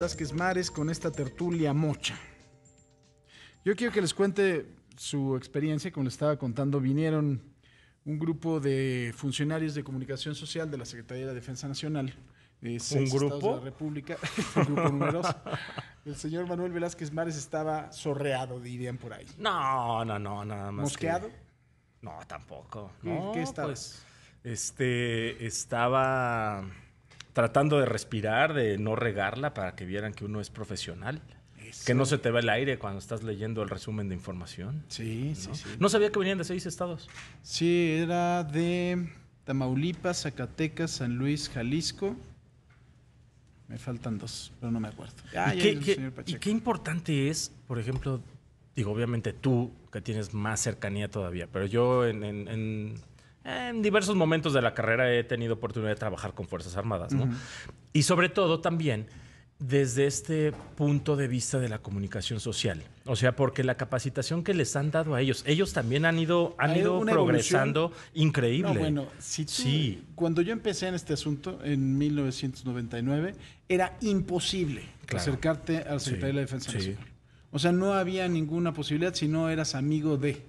Velázquez Mares con esta tertulia mocha. Yo quiero que les cuente su experiencia, como les estaba contando, vinieron un grupo de funcionarios de comunicación social de la Secretaría de Defensa Nacional. De ¿Un grupo? República, grupo numeroso. El señor Manuel Velázquez Mares estaba sorreado, dirían por ahí. No, no, no, nada más. ¿Mosqueado? No, tampoco. ¿Qué estaba? Pues, este, estaba tratando de respirar, de no regarla para que vieran que uno es profesional. Que no se te va el aire cuando estás leyendo el resumen de información. Sí, sí, sí. No sabía que venían de seis estados. Sí, era de Tamaulipas, Zacatecas, San Luis, Jalisco. Me faltan dos, pero no me acuerdo. ¿Y, qué, qué importante es, por ejemplo, digo, obviamente tú, que tienes más cercanía todavía, pero yo en en diversos momentos de la carrera he tenido oportunidad de trabajar con Fuerzas Armadas, ¿no? Y sobre todo también desde este punto de vista de la comunicación social. O sea, porque la capacitación que les han dado a ellos, ellos también han ido, han ido progresando increíble. bueno, sí. cuando yo empecé en este asunto, en 1999, era imposible acercarte al secretario de la Defensa Nacional. O sea, no había ninguna posibilidad si no eras amigo de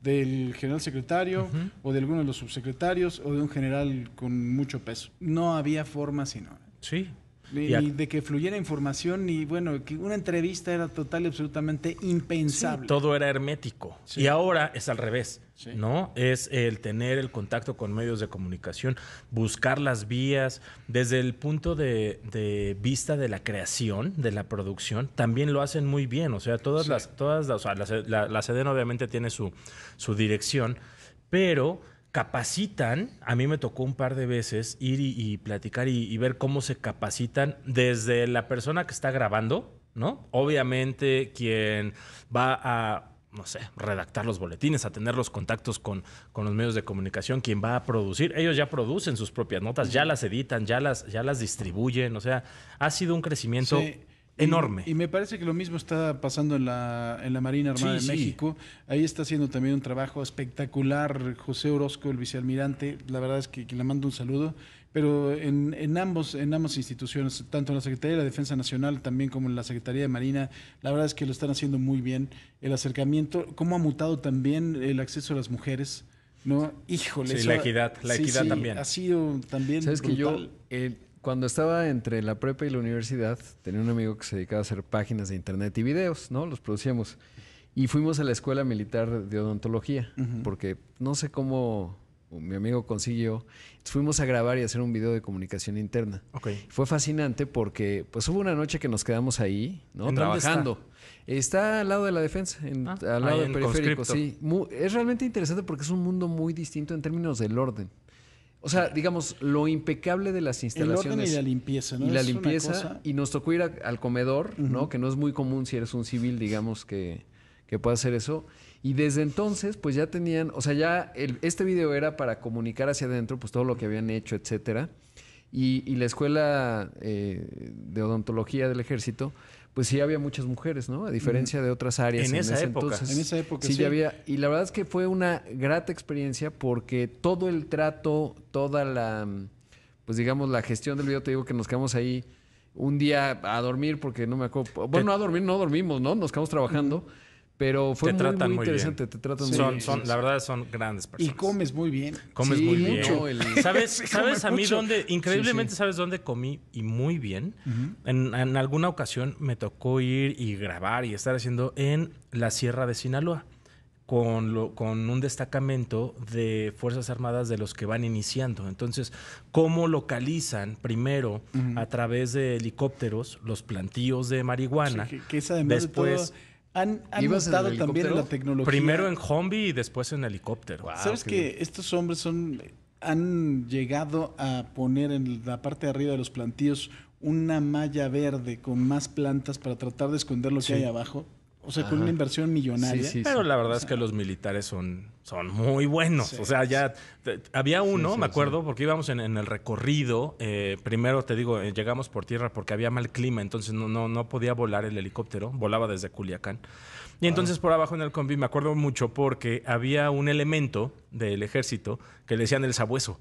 del general secretario o de alguno de los subsecretarios o de un general con mucho peso. No había forma sino. Sí. Ni, de que fluyera información, y bueno, que una entrevista era total y absolutamente impensable. todo era hermético. Y ahora es al revés, ¿no? Es el tener el contacto con medios de comunicación, buscar las vías, desde el punto de, vista de la creación, de la producción, también lo hacen muy bien. O sea, todas las, todas las, la, la, obviamente tiene su, su dirección, pero capacitan, a mí me tocó un par de veces ir y, platicar y, ver cómo se capacitan desde la persona que está grabando, ¿no? Obviamente quien va a, no sé, redactar los boletines, a tener los contactos con, con los medios de comunicación, quien va a producir, ellos ya producen sus propias notas, ya las editan, ya las, ya las distribuyen, o sea, ha sido un crecimiento enorme. Y me parece que lo mismo está pasando en la, en Marina Armada de México. Ahí está haciendo también un trabajo espectacular José Orozco, el vicealmirante. La verdad es que, le mando un saludo. Pero en, ambos, en ambas instituciones, tanto en la Secretaría de la Defensa Nacional también como en la Secretaría de Marina, la verdad es que lo están haciendo muy bien. El acercamiento, cómo ha mutado también el acceso a las mujeres. ¿no? Híjole. la equidad, la equidad también. Ha sido también. Sabes que yo, cuando estaba entre la prepa y la universidad, tenía un amigo que se dedicaba a hacer páginas de internet y videos, ¿no? Los producíamos. Y fuimos a la escuela militar de odontología, porque no sé cómo mi amigo consiguió. Fuimos a grabar y hacer un video de comunicación interna. Fue fascinante porque pues hubo una noche que nos quedamos ahí, ¿no? Trabajando. Está? al lado de la defensa, ah, al lado del periférico, sí. es realmente interesante porque es un mundo muy distinto en términos del orden. O sea, digamos, lo impecable de las instalaciones. y la limpieza, ¿no? Y la limpieza. Y nos tocó ir al comedor, ¿no? Que no es muy común si eres un civil, digamos, que, que pueda hacer eso. Y desde entonces, pues ya tenían, o sea, ya este video era para comunicar hacia adentro, pues todo lo que habían hecho, etcétera. Y, la escuela eh, de odontología del ejército pues sí había muchas mujeres, ¿no? A diferencia de otras áreas. En, esa época. en esa época, sí, había, y la verdad es que fue una grata experiencia porque todo el trato, toda la, pues digamos, la gestión del video, te digo que nos quedamos ahí un día a dormir porque no me acuerdo. Bueno, a dormir no dormimos, ¿no? Nos quedamos trabajando. Pero fue te muy, muy, interesante, te tratan muy bien. la verdad son grandes personas. Y comes muy bien. Comes muy bien. ¿Sabes, sabes a mí dónde, increíblemente sabes dónde comí y muy bien? en, alguna ocasión me tocó ir y grabar y estar haciendo en la Sierra de Sinaloa. Con, con, un destacamento de Fuerzas Armadas de los que van iniciando. Entonces, ¿cómo localizan primero a través de helicópteros los plantíos de marihuana? que, después, de han, han también la tecnología. Primero en Hombi y después en helicóptero. ¿Sabes que estos hombres son han llegado a poner en la parte de arriba de los plantíos una malla verde con más plantas para tratar de esconder lo que hay abajo? O sea, con una inversión millonaria. Sí, Pero la verdad es que los militares son, son muy buenos. o sea, ya había uno, me acuerdo, porque íbamos en, el recorrido. Eh, primero te digo, eh, llegamos por tierra porque había mal clima, entonces no, no, no podía volar el helicóptero, volaba desde Culiacán. Y entonces por abajo en el combi me acuerdo mucho porque había un elemento del ejército que le decían el sabueso.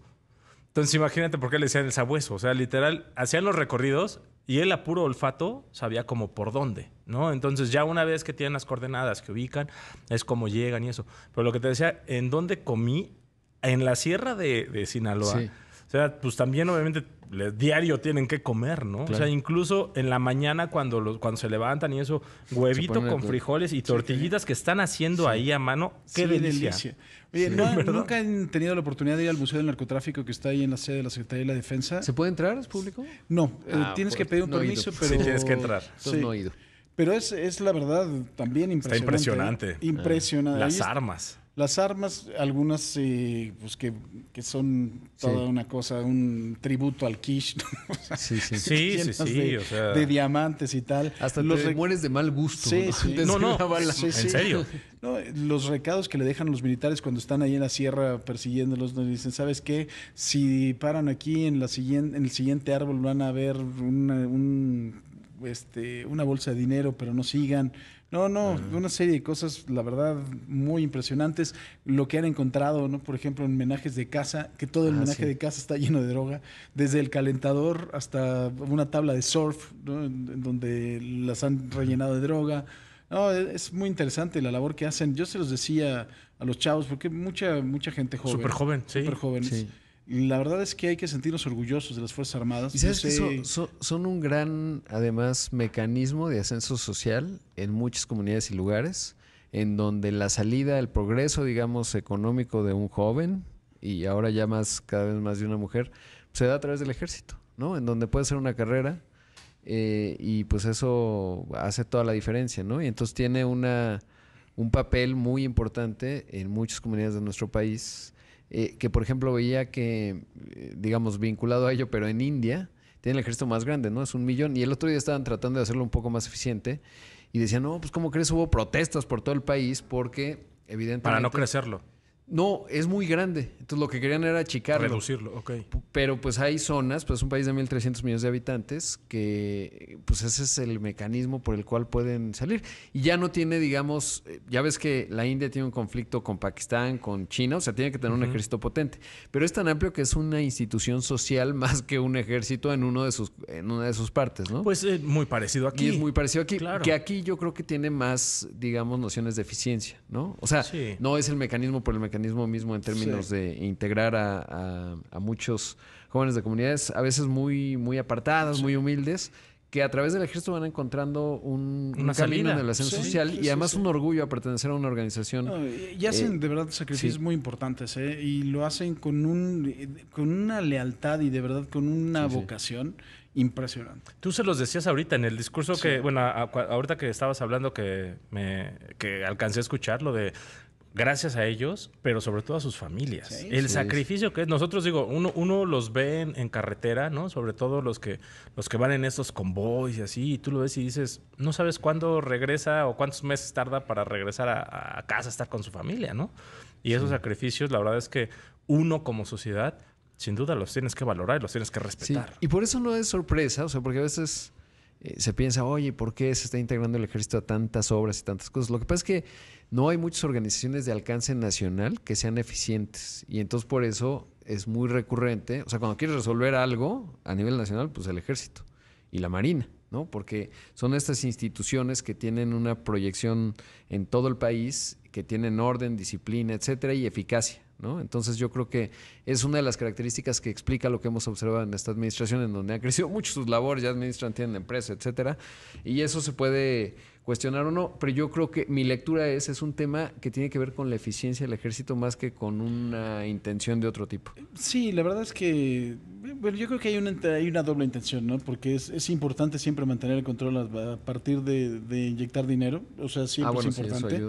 Entonces imagínate por qué le decían el sabueso. O sea, literal, hacían los recorridos y él a puro olfato sabía como por dónde, ¿no? Entonces ya una vez que tienen las coordenadas que ubican, es como llegan y eso. Pero lo que te decía, ¿en dónde comí? En la sierra de, de Sinaloa. O sea, pues también obviamente diario tienen que comer, ¿no? O sea, incluso en la mañana cuando, cuando se levantan y eso, huevito con frijoles y tortillitas que están haciendo ahí a mano. ¡Qué delicia! Oye, ¿nunca han tenido la oportunidad de ir al Museo del Narcotráfico que está ahí en la sede de la Secretaría de la Defensa? ¿Se puede entrar? ¿Es público? No, eh, ah, tienes que pues, pedir un permiso, pero... Sí, tienes que entrar. no he ido. Pero es, es, la verdad también impresionante. Está impresionante. ¿eh? Impresionante. Ah, las armas. Las armas, algunas pues que, son toda una cosa, un tributo al quiche. de, diamantes y tal. Hasta los remueles de mal gusto. ¿no? No, en serio. los recados que le dejan los militares cuando están ahí en la sierra persiguiéndolos, nos dicen, ¿sabes qué? Si paran aquí en, la siguiente, en el siguiente árbol van a ver un, este, una bolsa de dinero, pero no sigan no, no, ah. una serie de cosas, la verdad, muy impresionantes. Lo que han encontrado, ¿no? Por ejemplo, en menajes de casa, que todo el homenaje ah, menaje de casa está lleno de droga, desde el calentador hasta una tabla de surf, en donde las han rellenado de droga. No, e-, es muy interesante la labor que hacen. Yo se los decía a los chavos, porque mucha, mucha gente joven. Súper joven, Súper jóvenes. Sí la verdad es que hay que sentirnos orgullosos de las Fuerzas Armadas. son, un gran, además, mecanismo de ascenso social en muchas comunidades y lugares, en donde la salida, el progreso, digamos, económico de un joven, y ahora ya más, cada vez más de una mujer, se da a través del ejército, ¿no? En donde puede ser una carrera, eh, y pues eso hace toda la diferencia, ¿no? Y entonces tiene una, un papel muy importante en muchas comunidades de nuestro país eh, que por ejemplo veía que, eh, digamos, vinculado a ello, pero en India, tiene el ejército más grande, ¿no? Es un millón. Y el otro día estaban tratando de hacerlo un poco más eficiente y decían, no, pues ¿cómo crees? Hubo protestas por todo el país porque evidentemente... Para no crecerlo. No, es muy grande. Entonces lo que querían era achicarlo. Reducirlo, ok. Pero pues hay zonas, pues un país de 1.300 millones de habitantes, que pues ese es el mecanismo por el cual pueden salir. Y ya no tiene, digamos, eh, ya ves que la India tiene un conflicto con Pakistán, con China, o sea, tiene que tener un ejército potente. Pero es tan amplio que es una institución social más que un ejército en, uno de sus, en una de sus partes, ¿no? Pues es eh, muy parecido aquí. Y es muy parecido aquí. Que aquí yo creo que tiene más, digamos, nociones de eficiencia, ¿no? O sea, no es el mecanismo por el mecanismo mismo en términos de integrar a, muchos jóvenes de comunidades a veces muy, muy apartadas, muy humildes, que a través del ejército van encontrando un, una camino en la ascenso social y además un orgullo a pertenecer a una organización. y hacen eh, de verdad sacrificios muy importantes ¿eh? y lo hacen con, un, con una lealtad y de verdad con una vocación impresionante. Tú se los decías ahorita en el discurso que, bueno, ahorita que estabas hablando que, me, que alcancé a escuchar lo de gracias a ellos, pero sobre todo a sus familias. el sacrificio que es, nosotros digo, uno, los ve en, carretera, ¿no? Sobre todo los que, los que van en estos convoys y así, y tú lo ves y dices, no sabes cuándo regresa o cuántos meses tarda para regresar a, a casa, estar con su familia, ¿no? Y esos sacrificios, la verdad es que uno como sociedad, sin duda los tienes que valorar y los tienes que respetar. Y por eso no es sorpresa, o sea, porque a veces eh, se piensa, oye, ¿por qué se está integrando el ejército a tantas obras y tantas cosas? Lo que pasa es que no hay muchas organizaciones de alcance nacional que sean eficientes y entonces por eso es muy recurrente, o sea, cuando quieres resolver algo a nivel nacional, pues el ejército y la marina. ¿no? Porque son estas instituciones que tienen una proyección en todo el país, que tienen orden, disciplina, etcétera, y eficacia. ¿no? Entonces yo creo que es una de las características que explica lo que hemos observado en esta administración, en donde han crecido mucho sus labores, ya administran, tienen empresa, etcétera, y eso se puede cuestionar o no, pero yo creo que mi lectura es, es un tema que tiene que ver con la eficiencia del ejército más que con una intención de otro tipo. Sí, la verdad es que yo creo que hay una, hay una doble intención, ¿no? Porque es, es importante siempre mantener el control a, partir de, inyectar dinero, o sea, siempre ah, es importante.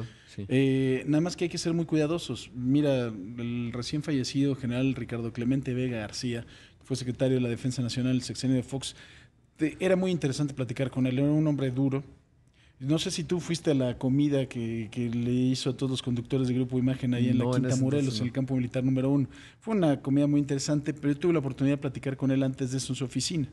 Eh, nada más que hay que ser muy cuidadosos. Mira, el recién fallecido general Ricardo Clemente Vega García, que fue secretario de la Defensa Nacional El sexenio de Fox, era muy interesante platicar con él. Era un hombre duro, no sé si tú fuiste a la comida que, le hizo a todos los conductores de Grupo Imagen ahí en la Quinta Morelos, en el campo militar número uno. Fue una comida muy interesante, pero yo tuve la oportunidad de platicar con él antes de eso en su oficina.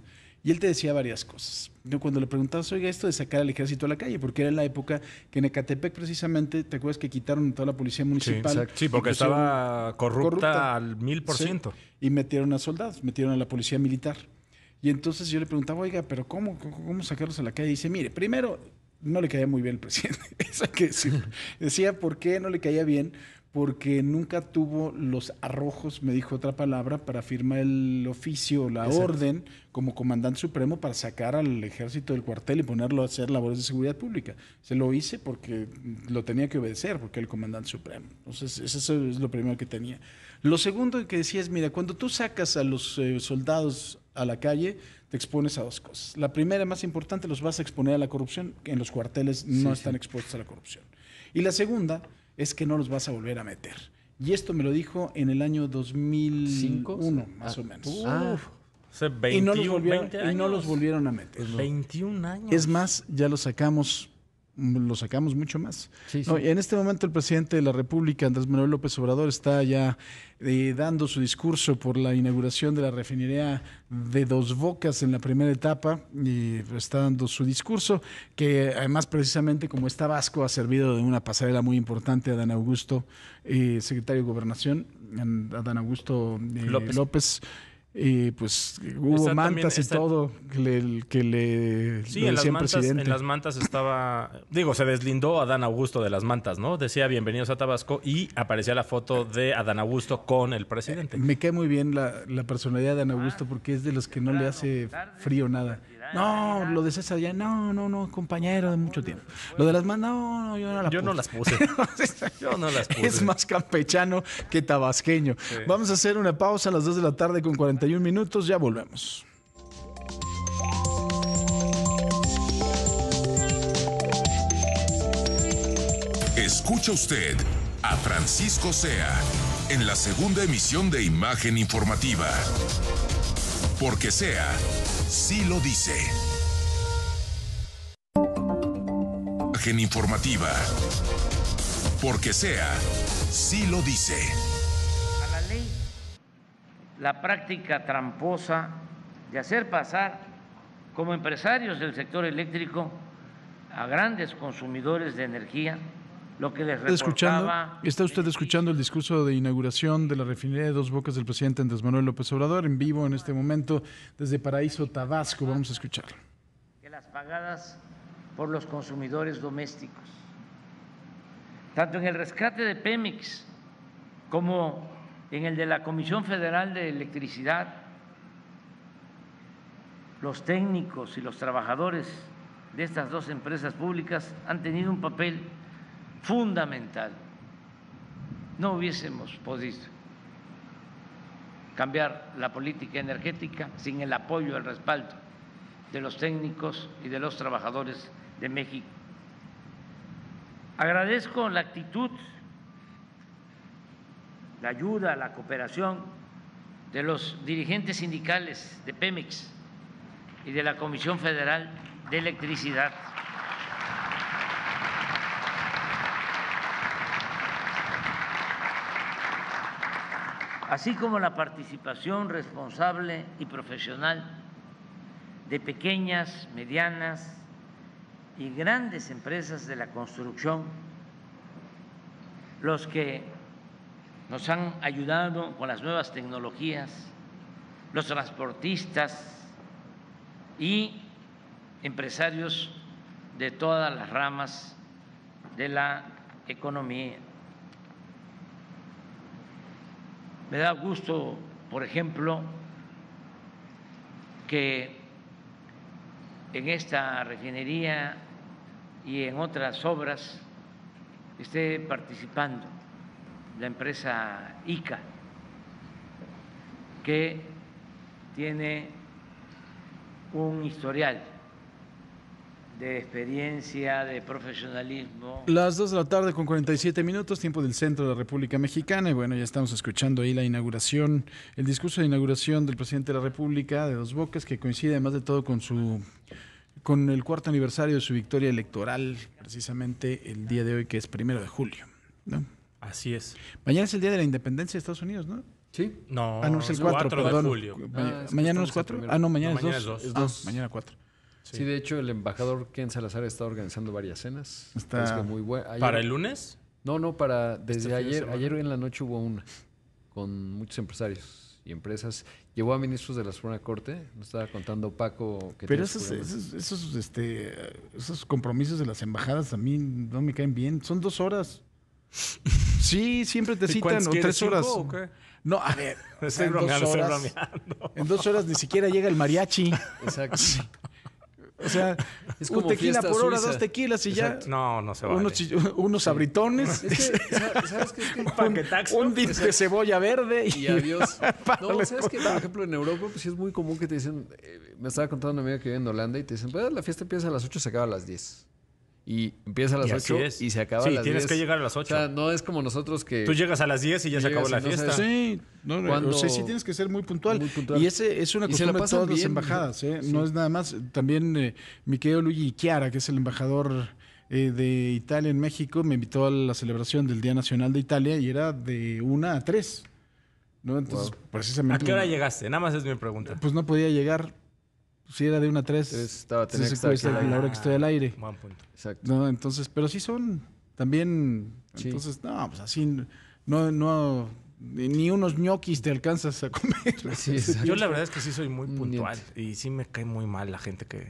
Y él te decía varias cosas. Yo cuando le preguntabas, oiga, esto de sacar al ejército a la calle, porque era la época que en Ecatepec precisamente, ¿te acuerdas que quitaron toda la policía municipal? Sí, porque estaba corrupta, al mil por ciento. Y metieron a soldados, metieron a la policía militar. Y entonces yo le preguntaba, oiga, pero ¿cómo, cómo sacarlos a la calle? Y dice, mire, primero no le caía muy bien el presidente, eso que Decía por qué no le caía bien, porque nunca tuvo los arrojos, me dijo otra palabra, para firmar el oficio, la orden como comandante supremo para sacar al ejército del cuartel y ponerlo a hacer labores de seguridad pública. Se lo hice porque lo tenía que obedecer, porque el comandante supremo. Entonces, eso es lo primero que tenía. Lo segundo que decía es, mira, cuando tú sacas a los eh, soldados a la calle, te expones a dos cosas. La primera, más importante, los vas a exponer a la corrupción, que en los cuarteles no están expuestos a la corrupción. Y la segunda es que no los vas a volver a meter. Y esto me lo dijo en el año 2005, uno, más o menos. Ah, ah. y, no los volvieron, a meter. 21 años. Es más, ya los sacamos lo sacamos mucho más. en este momento el presidente de la República, Andrés Manuel López Obrador, está ya eh, dando su discurso por la inauguración de la refinería de Dos Bocas en la primera etapa y está dando su discurso, que además precisamente como está Vasco ha servido de una pasarela muy importante a Dan Augusto, eh, secretario de Gobernación, a Dan Augusto eh, López, López y pues hubo mantas y todo que le, que le sí, en las mantas, en las mantas estaba... Digo, se deslindó Adán Augusto de las mantas, ¿no? Decía bienvenidos a Tabasco y aparecía la foto de Adán Augusto con el presidente. Eh, me cae muy bien la, la personalidad de Adán ah. Augusto porque es de los que no le hace frío nada. No, lo de César ya, no, no, no, compañero de mucho tiempo. Lo de las manos, no, no, yo no las puse. yo no las puse. Es más campechano que tabasqueño. Vamos a hacer una pausa a las 2 de la tarde con 41 minutos, ya volvemos. Escucha usted a Francisco Sea en la segunda emisión de Imagen Informativa. Porque Sea sí lo dice. Imagen informativa. Porque sea, sí lo dice. A la ley, la práctica tramposa de hacer pasar como empresarios del sector eléctrico a grandes consumidores de energía lo que les escuchando, Está usted escuchando el discurso de inauguración de la refinería de Dos Bocas del presidente Andrés Manuel López Obrador en vivo en este momento desde Paraíso, Tabasco. Vamos a escucharlo. Que las pagadas por los consumidores domésticos, tanto en el rescate de Pemex como en el de la Comisión Federal de Electricidad, los técnicos y los trabajadores de estas dos empresas públicas han tenido un papel fundamental. No hubiésemos podido cambiar la política energética sin el apoyo, el respaldo de los técnicos y de los trabajadores de México. Agradezco la actitud, la ayuda, la cooperación de los dirigentes sindicales de Pemex y de la Comisión Federal de Electricidad. así como la participación responsable y profesional de pequeñas, medianas y grandes empresas de la construcción, los que nos han ayudado con las nuevas tecnologías, los transportistas y empresarios de todas las ramas de la economía. Me da gusto, por ejemplo, que en esta refinería y en otras obras esté participando la empresa ICA, que tiene un historial de experiencia, de profesionalismo. Las 2 de la tarde con 47 minutos, tiempo del centro de la República Mexicana. Y bueno, ya estamos escuchando ahí la inauguración, el discurso de inauguración del presidente de la República de Dos Bocas, que coincide además de todo con su con el cuarto aniversario de su victoria electoral, precisamente el día de hoy, que es primero de julio. ¿no? Así es. Mañana es el día de la independencia de Estados Unidos, ¿no? ¿Sí? Ah, no, es el 4, de julio. mañana no es 4. Ah, no, mañana, es, mañana mañana 4. Sí. de hecho, el embajador Ken Salazar está organizando varias cenas. Está muy ¿Para el lunes? No, no, para desde ayer. Ayer en la noche hubo una con muchos empresarios y empresas. Llevó a ministros de la Suprema Corte, nos estaba contando Paco que... Pero esos, esos, este, esos compromisos de las embajadas a mí no me caen bien. Son dos horas. Sí, siempre te citan o tres horas. No, a ver. en, horas, en dos horas ni siquiera llega el mariachi. Exacto. O sea, es como tequila por hora, dos tequilas y ya. No, no se va. Unos, unos abritones. que, ¿Sabes un, un dip de cebolla verde. Y, adiós. no, ¿sabes que Por ejemplo, en Europa, pues sí es muy común que te dicen... Eh, me estaba contando una amiga que vive en Holanda y te dicen, pues la fiesta empieza a las 8 y se acaba a las 10 y empieza a las y 8 y se acaba sí, a Sí, tienes que llegar a las 8. no es como nosotros que... Tú llegas a las 10 y ya se acabó la fiesta. sí, sí tienes que ser muy puntual. Y ese es una cosa de todas las embajadas. ¿eh? No es nada más. También eh, Luigi Chiara, que es el embajador eh, de Italia en México, me invitó a la celebración del Día Nacional de Italia y era de 1 a 3. ¿no? ¿A qué hora llegaste? Nada más es mi pregunta. Pues no podía llegar si era de una a tres, estaba tres la hora que estoy al aire. Buen punto. Exacto. No, entonces, pero sí son también. Entonces, no, pues así no, no, ni unos ñoquis te alcanzas a comer. Sí, Yo la verdad es que sí soy muy puntual y sí me cae muy mal la gente que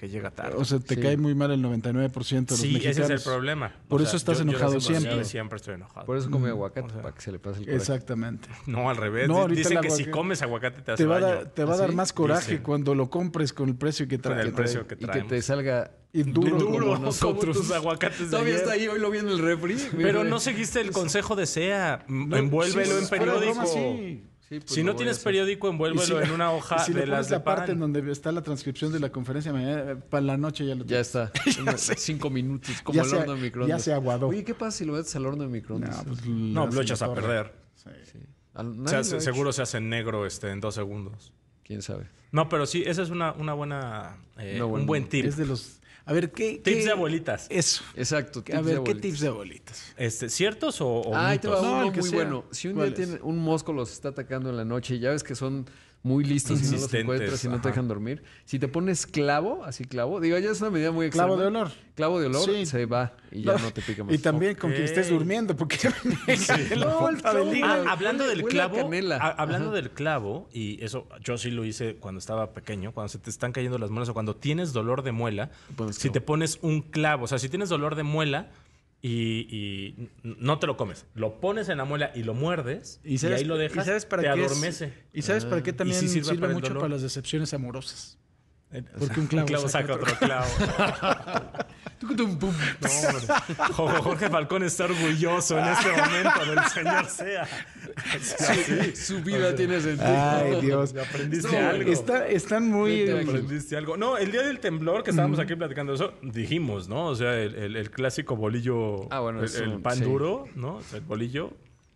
que llega tarde. O sea, te cae muy mal el 99% de los sí, ese es el problema. Por eso estás enojado siempre. siempre. estoy enojado. Por eso come mm, aguacate, para que se le pase el coraje. Exactamente. No, al revés. Dicen que si comes aguacate te hace te va te va a dar ¿Ah, más coraje cuando lo compres con el precio que trae. el precio que Y que te salga duro, como nosotros. aguacates Todavía está ahí, hoy lo vi en el refri. Pero no seguiste el consejo de SEA. Envuélvelo en periódico. Pues si no tienes periódico, envuélvelo en una hoja de las de la parte en donde está la transcripción de la conferencia eh, para la noche ya lo tienes. Ya está. cinco minutos, como el horno de microondas. Ya se aguadó. Oye, ¿qué pasa si lo metes al horno de microondas? No, pues, lo echas a perder. Sí. seguro se hace negro este, en dos segundos. ¿Quién sabe? No, pero sí, esa es una, buena... Eh, un buen tip. Es de los a ver, ¿qué. Tips de abuelitas. Eso. Exacto. Tips a ver, ¿qué tips de bolitas, Este, ¿Ciertos o.? ah, muy bueno. Si un día tiene un mosco los está atacando en la noche, ya ves que son muy listos Si no los encuentras y no te dejan dormir. Si te pones clavo, así clavo, digo, ya es una medida muy Clavo de olor. Clavo de olor, se va y ya no, te pica más. Y también con quien estés durmiendo, porque ah, hablando del clavo, hablando del clavo y eso yo sí lo hice cuando estaba pequeño, cuando se te están cayendo las muelas o cuando tienes dolor de muela, si te pones un clavo, o sea, si tienes dolor de muela, y, no te lo comes. Lo pones en la muela y lo muerdes y, ahí lo dejas. ¿y te adormece. y sabes para qué ah. también sirve, mucho para las decepciones amorosas. Eh, Porque un clavo, un clavo saca, otro, clavo. no, Jorge Falcón está orgulloso en este momento del señor Sea. Su vida tiene sentido. Ay, Dios. Aprendiste algo. están muy. aprendiste algo. No, el día del temblor que estábamos aquí platicando eso, dijimos, ¿no? O sea, el, clásico bolillo. Ah, el, pan duro, ¿no? el bolillo.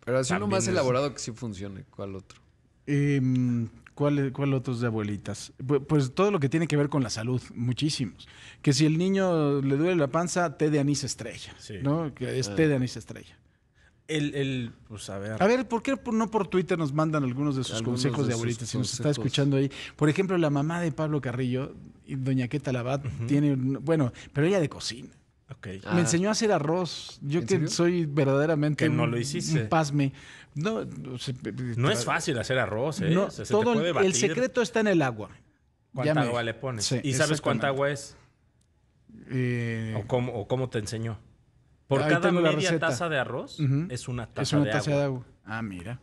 Pero así uno más elaborado que sí funcione. ¿Cuál otro? Em, ¿Cuál, otro otros de abuelitas? Pues, todo lo que tiene que ver con la salud, muchísimos. Que si el niño le duele la panza, té de anís estrella, sí. ¿no? Que es ah. té de anís estrella. El, el, pues a ver. A ver, ¿por qué no por Twitter nos mandan algunos de sus consejos de, Si nos está escuchando ahí. Por ejemplo, la mamá de Pablo Carrillo, doña Queta Labat, tiene. Bueno, pero ella de cocina. Me ah. enseñó a hacer arroz. Yo que soy verdaderamente. no lo pasme. No, es fácil hacer arroz. ¿eh? el secreto está en el agua. ¿Cuánta agua le pones? ¿Y sabes cuánta agua es? Eh, ¿O cómo te enseñó? Por cada media taza de arroz es una taza, de, taza agua. Ah, mira.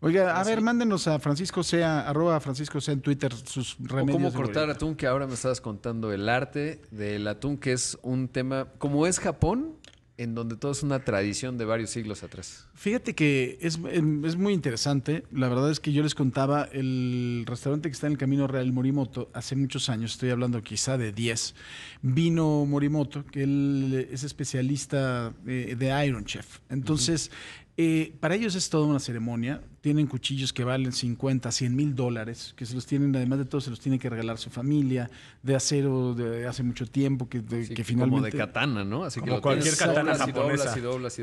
Oiga, a ver, mándenos a Francisco Sea, arroba Francisco Sea en Twitter sus cómo cortar atún, que ahora me estabas contando el arte del atún, que es un tema. Como es Japón, en donde todo es una tradición de varios siglos atrás. Fíjate que em, es, muy interesante. La verdad es que yo les contaba, el restaurante que está en el Camino Real Morimoto, hace muchos años, estoy hablando quizá de 10, vino Morimoto, que él es especialista eh, de, Iron Chef. Entonces, eh, para ellos es toda una ceremonia. Tienen cuchillos que valen 50, 100 mil dólares, que se los tienen, además de todo, se los tiene que regalar su familia, de acero de hace mucho tiempo, que, finalmente. Como de katana, ¿no? Así que cualquier katana japonesa.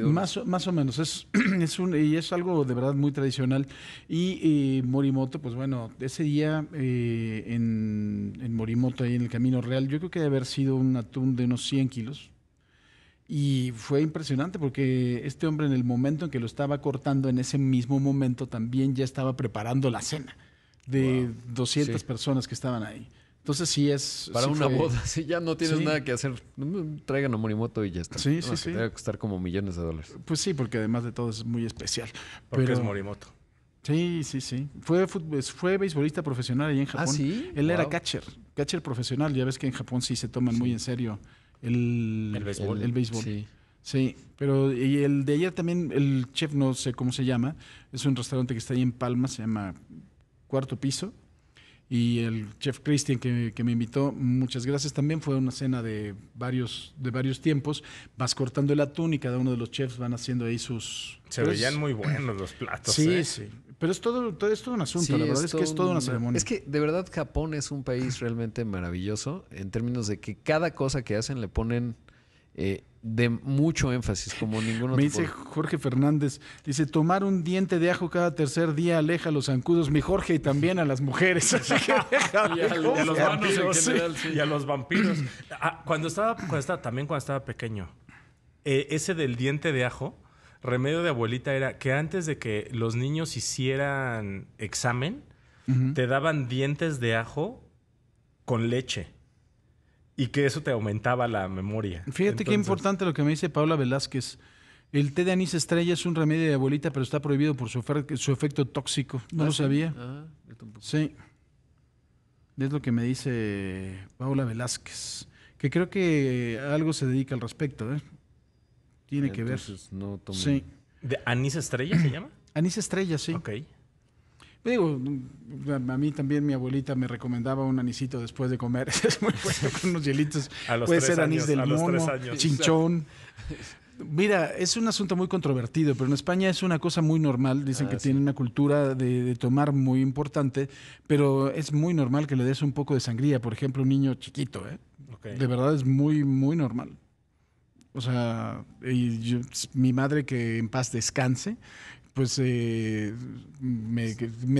Más, o menos. Es, un, y es algo de verdad muy tradicional. Y eh, Morimoto, pues bueno, ese día eh, en, en Morimoto, ahí en el Camino Real, yo creo que debe haber sido un atún de unos 100 kilos y fue impresionante porque este hombre en el momento en que lo estaba cortando, en ese mismo momento también ya estaba preparando la cena de 200 personas que estaban ahí. Entonces sí es... Para una boda, si ya no tienes nada que hacer, traigan a Morimoto y ya está. Sí, sí, sí. Te va a costar como millones de dólares. Pues sí, porque además de todo es muy especial. Porque Pero... es Morimoto. Sí, sí, sí. Fue, fue, pues, fue beisbolista profesional ahí en ah, Japón. ¿Ah, sí? Él era catcher, catcher profesional. Ya ves que en Japón sí se toman muy en serio el, el béisbol. El, béisbol. Sí. pero y el de ayer también, el chef no sé cómo se llama, es un restaurante que está ahí en Palma, se llama Cuarto Piso. Y el chef Christian que, me invitó, muchas gracias también, fue una cena de varios, de varios tiempos. Vas cortando el atún y cada uno de los chefs van haciendo ahí sus... Se veían pues, muy buenos los platos. Sí, ¿eh? sí. Pero es todo, un asunto, la verdad es, que es toda una ceremonia. Es que de verdad Japón es un país realmente maravilloso en términos de que cada cosa que hacen le ponen eh, de mucho énfasis, como ninguno. Me dice Jorge Fernández, dice, tomar un diente de ajo cada tercer día aleja a los zancudos, mi Jorge, y también a las mujeres. Y a los vampiros. Ah, cuando, estaba, cuando estaba, también cuando estaba pequeño, eh, ese del diente de ajo remedio de abuelita era que antes de que los niños hicieran examen, te daban dientes de ajo con leche. Y que eso te aumentaba la memoria. Fíjate qué importante lo que me dice Paula Velázquez. El té de anís estrella es un remedio de abuelita, pero está prohibido por su, efecto tóxico. No ah, lo sabía. Ah, sí. Es lo que me dice Paula Velázquez, que creo que algo se dedica al respecto. ¿eh? tiene que ver. No Sí. ¿De ¿Anís Estrella se llama? Anís Estrella, sí. Ok. Digo, mm, a mí también mi abuelita me recomendaba un anisito después de comer. es muy bueno con unos hielitos. Puede ser anís del mono, chinchón. Mira, es un asunto muy controvertido, pero en España es una cosa muy normal. Dicen que ah, tienen una cultura de, tomar muy importante, pero es muy normal que le des un poco de sangría, por ejemplo, un niño chiquito. ¿eh? De verdad es muy, muy normal. O sea, mi madre que en paz descanse, pues eh, me,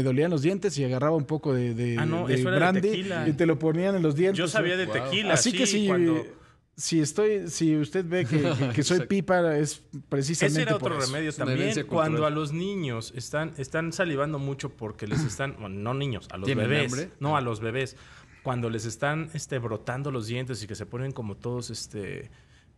dolían los dientes y agarraba un poco de, ah, brandy y te lo ponían en los dientes. Yo sabía de tequila. Así que sí. Si estoy, si usted ve que, soy pipa, es precisamente. Ese era otro remedio también. Cuando a los niños están, están salivando mucho porque les están. Bueno, no niños, a los bebés. No, ah. a los bebés. Cuando les están este, brotando los dientes y que se ponen como todos este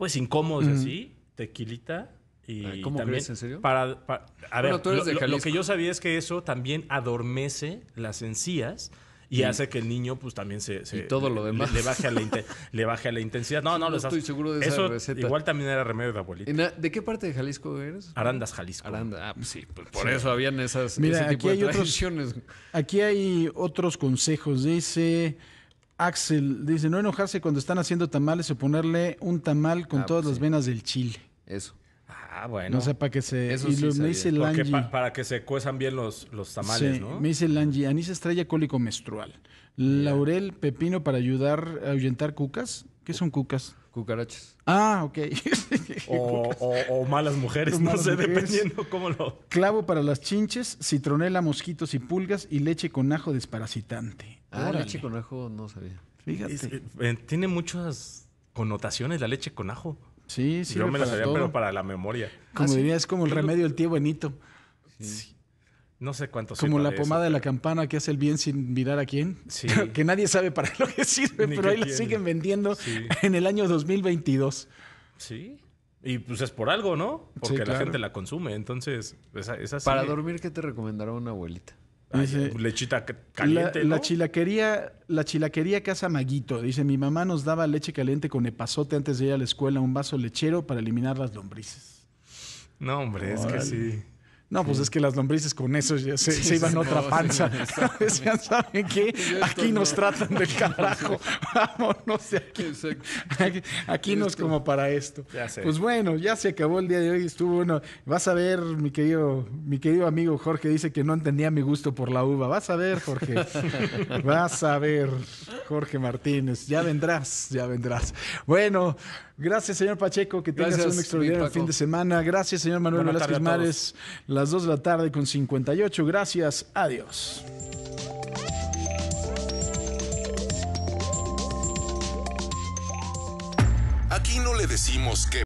pues incómodos así, tequilita. Y ah, ¿Cómo también ¿En serio? Para, a ver, lo, que yo sabía es que eso también adormece las encías y hace que el niño pues también se, y todo lo demás. Le, baje a la le, baje la intensidad. No, no, no estoy seguro de esa Eso receta. Igual también era remedio de abuelita. ¿De qué parte de Jalisco eres? Arandas, Jalisco. Aranda, ah, pues sí, pues por eso habían esas Mira, ese tipo aquí de hay Otros, aquí hay otros consejos. de ese... Axel dice, no enojarse cuando están haciendo tamales o ponerle un tamal con ah, todas pues las venas del chile. Eso. Ah, bueno. No sé, para que se... para que se cuezan bien los, tamales, ¿no? Me dice Lange, anís estrella cólico menstrual. Laurel, pepino para ayudar a ahuyentar cucas. ¿Qué son cucas? Cucarachas. Ah, ok. o, malas mujeres, no sé, dependiendo cómo lo. Clavo para las chinches, citronela, mosquitos y pulgas y leche con ajo desparasitante. Ah, leche con ajo no sabía. Fíjate. Eh, tiene muchas connotaciones la leche con ajo. Sí, sí. Yo me la sabía, pero para la memoria. Como ah, diría, es como el remedio del tío Benito. sí. No sé cuánto Como la pomada de la campana que hace el bien sin mirar a quién. Sí. que nadie sabe para lo que sirve, pero ahí la siguen vendiendo en el año 2022. Sí. Y pues es por algo, ¿no? Porque la gente la consume. Entonces, esa, pues, esa Para dormir, ¿qué te recomendará una abuelita? Eh, lechita caliente. La, la, chilaquería, la chilaquería Casa Maguito. Dice: Mi mamá nos daba leche caliente con epazote antes de ir a la escuela, un vaso lechero para eliminar las lombrices. No, hombre, es que sí. No, pues es que las lombrices con eso ya se, iban a otra panza. ¿saben qué? aquí nos tratan del carajo. Vámonos de aquí. Aquí, aquí no es como para esto. Pues bueno, ya se acabó el día de hoy. Estuvo bueno. Vas a ver, mi querido, mi querido amigo Jorge dice que no entendía mi gusto por la uva. Vas a ver, Jorge. Vas a ver, Jorge Martínez. Ya vendrás, ya vendrás. Bueno. Gracias, señor Pacheco, que tengas un extraordinario fin de semana. Gracias, señor Manuel Buenas Velázquez Mares, las 2 de la tarde con 58. Gracias, adiós. Aquí no le decimos que...